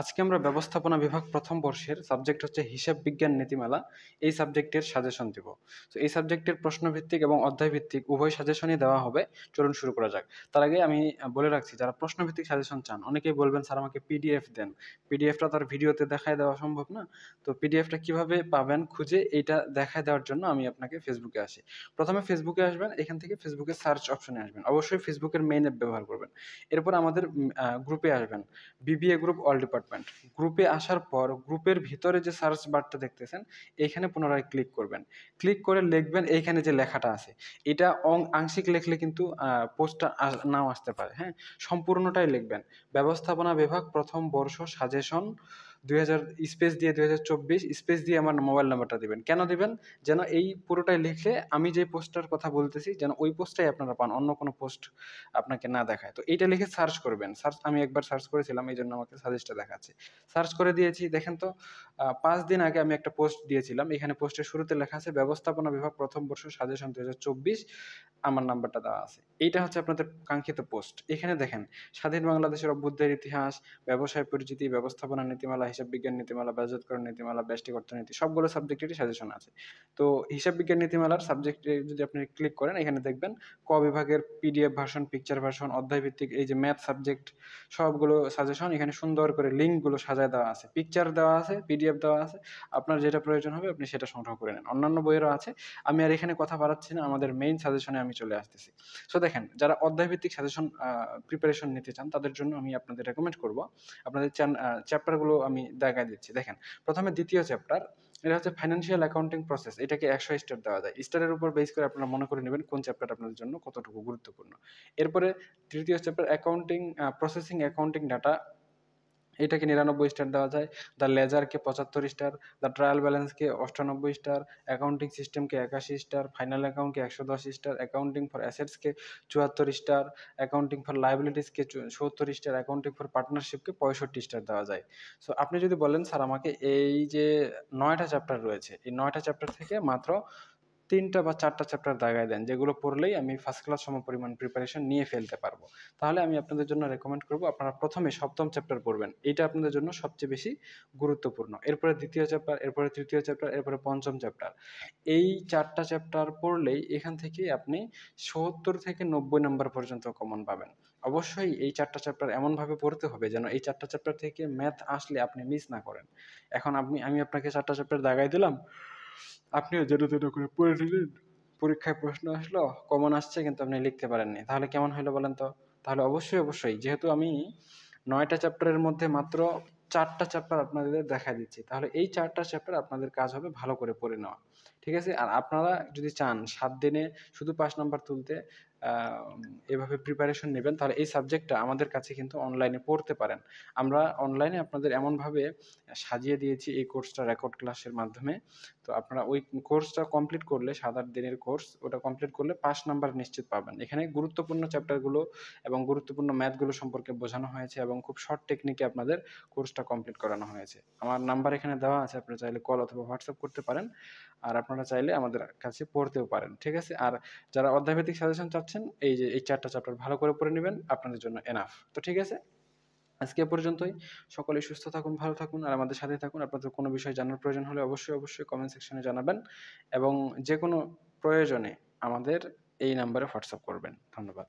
আজকে আমরা ব্যবস্থাপনা বিভাগ প্রথম বর্ষের সাবজেক্ট হচ্ছে হিসাব বিজ্ঞান নীতিমালা এই সাবজেক্টের সাজেশন দিব তো এই সাবজেক্টের প্রশ্নভিত্তিক এবং অধ্যায়ভিত্তিক উভয় সাজেশনই দেওয়া হবে চলুন শুরু করা যাক তার আগে আমি বলে রাখছি যারা প্রশ্নভিত্তিক সাজেশন চান অনেকেই বলবেন স্যার আমাকে পিডিএফ দেন পিডিএফটা তার ভিডিওতে দেখায় দেওয়া সম্ভব না তো পিডিএফটা কিভাবে পাবেন খুঁজে এইটা দেখায় দেওয়ার জন্য আমি আপনাকে ফেসবুকে আসি প্রথমে ফেসবুকে আসবেন এখান থেকে ফেসবুকে সার্চ অপশনে আসবেন অবশ্যই ফেসবুকের মেইন অ্যাপ ব্যবহার করবেন এরপর আমাদের গ্রুপে আসবেন BBA group all depart department গ্রুপে আসার পর গ্রুপের ভিতরে যে সার্চ বারটা দেখতেছেন এইখানে পুনরায় ক্লিক করবেন ক্লিক করে লিখবেন এইখানে যে লেখাটা আছে এটা অং আংশিক লেখলে কিন্তু পোস্টটা নাও আসতে পারে হ্যাঁ সম্পূর্ণটাই লিখবেন ব্যবস্থাপনা বিভাগ প্রথম বর্ষ সাজেশন দুই স্পেস দিয়ে দুই স্পেস দিয়ে আমার মোবাইল নাম্বারটা দেবেন কেন দেবেন যেন এই পুরোটাই লিখলে আমি যে পোস্টটার কথা বলতেছি যেন ওই পোস্টটাই আপনারা পান অন্য কোনো পোস্ট আপনাকে না দেখায় তো এইটা লিখে সার্চ করবেন সার্চ আমি একবার সার্চ করেছিলাম এই জন্য আমাকে সাজেস্টটা দেখাচ্ছে সার্চ করে দিয়েছি দেখেন তো পাঁচ দিন আগে আমি একটা পোস্ট দিয়েছিলাম এখানে পোস্টের শুরুতে লেখা আছে ব্যবস্থাপনা বিভাগ প্রথম বর্ষ সাজেশন দুই আমার নাম্বারটা দেওয়া আছে এইটা হচ্ছে আপনাদের কাঙ্ক্ষিত পোস্ট এখানে দেখেন স্বাধীন বাংলাদেশের অভ্যুদ্ধের ইতিহাস ব্যবসায় পরিচিতি ব্যবস্থাপনা নীতিমালা হিসাব বিজ্ঞান নীতিমালা ব্যবজাতকরণ নীতিমালা ব্যষ্টিক অর্থনীতি সবগুলো সাবজেক্টেরই সাজেশন আছে তো হিসাব বিজ্ঞান নীতিমালার সাবজেক্টে যদি আপনি ক্লিক করেন এখানে দেখবেন ক বিভাগের পিডিএফ ভার্সন পিকচার ভার্সন অধ্যায়ভিত্তিক এই যে ম্যাথ সাবজেক্ট সবগুলো সাজেশন এখানে সুন্দর করে লিঙ্কগুলো সাজায় দেওয়া আছে পিকচার দেওয়া আছে পিডিএফ দেওয়া আছে আপনার যেটা প্রয়োজন হবে আপনি সেটা সংগ্রহ করে নেন অন্যান্য বইয়েরও আছে আমি আর এখানে কথা বাড়াচ্ছি না আমাদের মেইন সাজেশনে আমি চলে আসতেছি সো দেখেন যারা অধ্যায়ভিত্তিক সাজেশন প্রিপারেশন নিতে চান তাদের জন্য আমি আপনাদের রেকমেন্ড করব আপনাদের চ্যাপ্টারগুলো আমি দেখা দিচ্ছি দেখেন প্রথমে দ্বিতীয় চ্যাপ্টার এটা হচ্ছে ফাইন্যান্সিয়াল অ্যাকাউন্টিং প্রসেস এটাকে একশো স্টার দেওয়া যায় স্টারের উপর বেস করে আপনারা মনে করে নেবেন কোন চ্যাপ্টার আপনার জন্য কতটুকু গুরুত্বপূর্ণ এরপরে তৃতীয় chapter accounting processing accounting data এটাকে নিরানব্বই স্টার দেওয়া যায় দ্য লেজারকে পঁচাত্তর স্টার দ্য ট্রায়াল ব্যালেন্সকে অষ্টানব্বই স্টার অ্যাকাউন্টিং সিস্টেমকে একাশি স্টার ফাইনাল অ্যাকাউন্টকে একশো দশ স্টার অ্যাকাউন্টিং ফর অ্যাসেটসকে চুয়াত্তর স্টার অ্যাকাউন্টিং ফর লাইবিলিটিসকে সত্তর স্টার অ্যাকাউন্টিং ফর পার্টনারশিপকে পঁয়ষট্টি স্টার দেওয়া যায় সো আপনি যদি বলেন স্যার আমাকে এই যে নয়টা চ্যাপ্টার রয়েছে এই নয়টা চ্যাপ্টার থেকে মাত্র তিনটা বা চারটা চ্যাপ্টার দাগায় দেন যেগুলো পড়লেই আমি ফার্স্ট ক্লাস সম পরিমাণ প্রিপারেশন নিয়ে ফেলতে পারবো তাহলে আমি আপনাদের জন্য রেকমেন্ড করব আপনারা প্রথমে সপ্তম চ্যাপ্টার পড়বেন এটা আপনাদের জন্য সবচেয়ে বেশি গুরুত্বপূর্ণ এরপরে দ্বিতীয় চ্যাপ্টার এরপরে তৃতীয় চ্যাপ্টার এরপরে পঞ্চম চ্যাপ্টার এই চারটা চ্যাপ্টার পড়লেই এখান থেকে আপনি সত্তর থেকে নব্বই নম্বর পর্যন্ত কমন পাবেন অবশ্যই এই চারটা চ্যাপ্টার এমনভাবে পড়তে হবে যেন এই চারটা চ্যাপ্টার থেকে ম্যাথ আসলে আপনি মিস না করেন এখন আপনি আমি আপনাকে চারটা চ্যাপ্টার দাগাই দিলাম আপনিও জেরো জেরো করে পড়ে নিলেন পরীক্ষায় প্রশ্ন আসলো কমন আসছে কিন্তু আপনি লিখতে পারেননি তাহলে কেমন হলো বলেন তো তাহলে অবশ্যই অবশ্যই যেহেতু আমি নয়টা চ্যাপ্টারের মধ্যে মাত্র চারটা চ্যাপ্টার আপনাদের দেখা দিচ্ছি তাহলে এই চারটা চ্যাপ্টার আপনাদের কাজ হবে ভালো করে পড়ে নেওয়া ঠিক আছে আর আপনারা যদি চান সাত দিনে শুধু পাঁচ নাম্বার তুলতে এভাবে প্রিপারেশন নেবেন তাহলে এই সাবজেক্টটা আমাদের কাছে কিন্তু অনলাইনে পড়তে পারেন আমরা অনলাইনে আপনাদের এমনভাবে সাজিয়ে দিয়েছি এই কোর্সটা রেকর্ড ক্লাসের মাধ্যমে তো আপনারা ওই কোর্সটা কমপ্লিট করলে সাত আট দিনের কোর্স ওটা কমপ্লিট করলে পাঁচ নাম্বার নিশ্চিত পাবেন এখানে গুরুত্বপূর্ণ চ্যাপ্টারগুলো এবং গুরুত্বপূর্ণ ম্যাথগুলো সম্পর্কে বোঝানো হয়েছে এবং খুব শর্ট টেকনিকে আপনাদের কোর্সটা কমপ্লিট করানো হয়েছে আমার নাম্বার এখানে দেওয়া আছে আপনারা চাইলে কল অথবা হোয়াটসঅ্যাপ করতে পারেন আর আপনার আপনারা চাইলে আমাদের কাছে পড়তেও পারেন ঠিক আছে আর যারা অধ্যায়ভিত্তিক সাজেশন চাচ্ছেন এই যে এই চারটা চ্যাপ্টার ভালো করে পড়ে নেবেন আপনাদের জন্য এনাফ তো ঠিক আছে আজকে পর্যন্তই সকলে সুস্থ থাকুন ভালো থাকুন আর আমাদের সাথে থাকুন আপনাদের কোনো বিষয়ে জানার প্রয়োজন হলে অবশ্যই অবশ্যই কমেন্ট সেকশনে জানাবেন এবং যে কোনো প্রয়োজনে আমাদের এই নাম্বারে হোয়াটসঅ্যাপ করবেন ধন্যবাদ